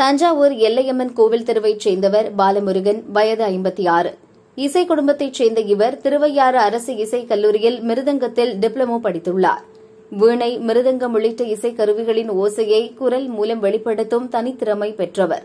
தஞ்சாவூர் எல்லையம்மன் கோவில் தெருவைச் சேர்ந்தவர் பாலமுருகன் வயது ஐம்பத்தி ஆறு இசை குடும்பத்தைச் சேர்ந்த இவர் திருவையாறு அரசு இசைக் கல்லூரியில் மிருதங்கத்தில் டிப்ளமோ படித்துள்ளார் வீணை மிருதங்கம் உள்ளிட்ட இசை கருவிகளின் ஓசையை குரல் மூலம் வெளிப்படுத்தும் தனித்திறமை பெற்றவர்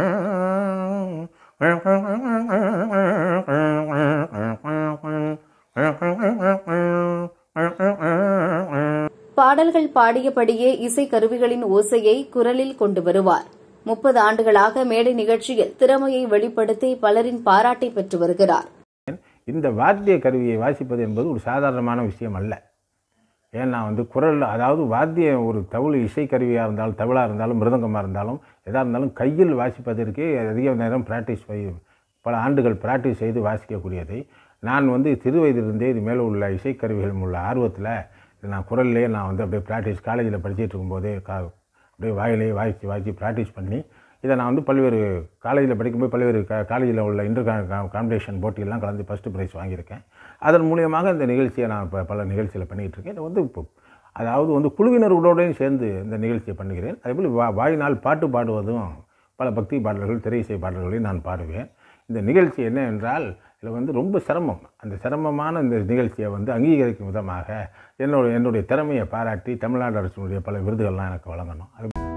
பாடல்கள் பாடியபடியே இசைக்கருவிகளின் ஓசையை குரலில் கொண்டு வருவார் முப்பது ஆண்டுகளாக மேடை நிகழ்ச்சியில் திறமையை வெளிப்படுத்தி பலரின் பாராட்டை பெற்று வருகிறார் இந்த வாத்திய கருவியை வாசிப்பது என்பது ஒரு சாதாரணமான விஷயம் அல்ல ஏன்னா வந்து குரல் அதாவது வாத்திய ஒரு தவிழ் இசைக்கருவியாக இருந்தாலும் தவிழாக இருந்தாலும் மிருதங்கமாக இருந்தாலும் எதாக இருந்தாலும் கையில் வாசிப்பதற்கே அதிக நேரம் ப்ராக்டிஸ் பல ஆண்டுகள் ப்ராக்டிஸ் செய்து வாசிக்கக்கூடியதை நான் வந்து திருவயதிலிருந்தே இது மேலே உள்ள இசைக்கருவிகள் உள்ள ஆர்வத்தில் நான் குரல்லே நான் வந்து அப்படியே ப்ராக்டிஸ் காலேஜில் படிச்சுட்டு இருக்கும்போது கா அப்படியே வாயிலே வாய்ச்சி வாய்ச்சி ப்ராக்டிஸ் பண்ணி இதை நான் வந்து பல்வேறு காலேஜில் படிக்கும்போது பல்வேறு க காலேஜில் உள்ள இன்டர் காம்படிஷன் போட்டியெல்லாம் கலந்து ஃபஸ்ட்டு ப்ரைஸ் வாங்கியிருக்கேன் அதன் மூலியமாக இந்த நிகழ்ச்சியை நான் இப்போ பல நிகழ்ச்சியில் பண்ணிகிட்ருக்கேன் இருக்கேன் வந்து இப்போ அதாவது வந்து குழுவினர்களோடையும் சேர்ந்து இந்த நிகழ்ச்சியை பண்ணுகிறேன் அதேபோல் வா வாயினால் பாட்டு பாடுவதும் பல பக்தி பாடல்கள் திரை இசை பாடல்களையும் நான் பாடுவேன் இந்த நிகழ்ச்சி என்ன என்றால் இதில் வந்து ரொம்ப சிரமம் அந்த சிரமமான இந்த நிகழ்ச்சியை வந்து அங்கீகரிக்கும் விதமாக என்னோட என்னுடைய திறமையை பாராட்டி தமிழ்நாடு அரசினுடைய பல விருதுகள்லாம் எனக்கு வழங்கணும் அது